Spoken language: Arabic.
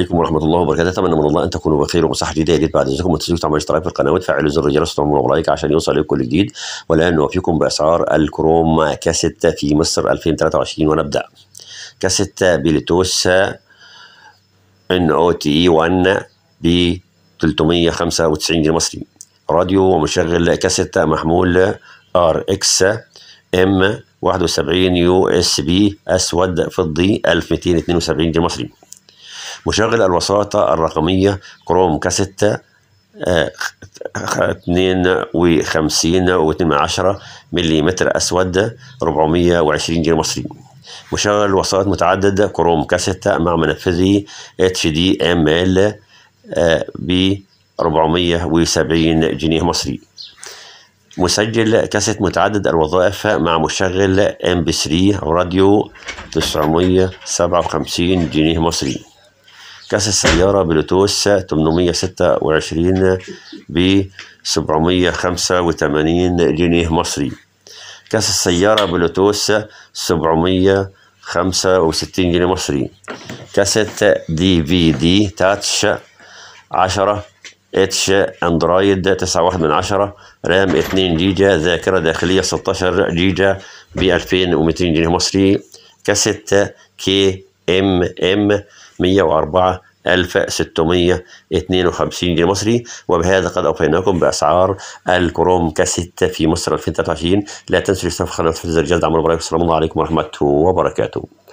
عليكم ورحمة الله وبركاته أتمنى من الله أن تكونوا بخير وصحة جديدة جديد بعد إذنكم ما تنسوش تعملوا اشتراك في القناة وتفعلوا زر الجرس وتعملوا لايك عشان يوصل لكم كل جديد والآن نوفيكم بأسعار الكروم كاسيت في مصر 2023 ونبدأ كاسيت بليتوس ان او تي 1 ب 395 جنيه مصري راديو ومشغل كاسيت محمول ار اكس ام 71 يو اس بي اسود فضي 1272 جنيه مصري مشغل الوساطة الرقمية كروم كاستة عشرة ملم أسود وعشرين جنيه مصري مشغل الوساطة متعدد كروم كاستة مع منفذي اتش دي ام ال آه، ب 470 جنيه مصري مسجل كاسيت متعدد الوظائف مع مشغل ام بي 3 راديو 957 جنيه مصري كأس السيارة بلوتوس 826 ب 785 جنيه مصري كأس السيارة بلوتوس 765 جنيه مصري كاسيت دي في دي تاتش 10 اتش اندرويد 9.1 من 10 رام 2 جيجا ذاكرة داخلية 16 جيجا ب 2200 جنيه مصري كاسيت كي ام ام 104 1652 جنيه مصري وبهذا قد اوفيناكم باسعار الكروم كاسيت في مصر 2023 لا تنسوا الاشتراك في قناه حفظ الجد عمرو ابراهيم السلام عليكم ورحمه وبركاته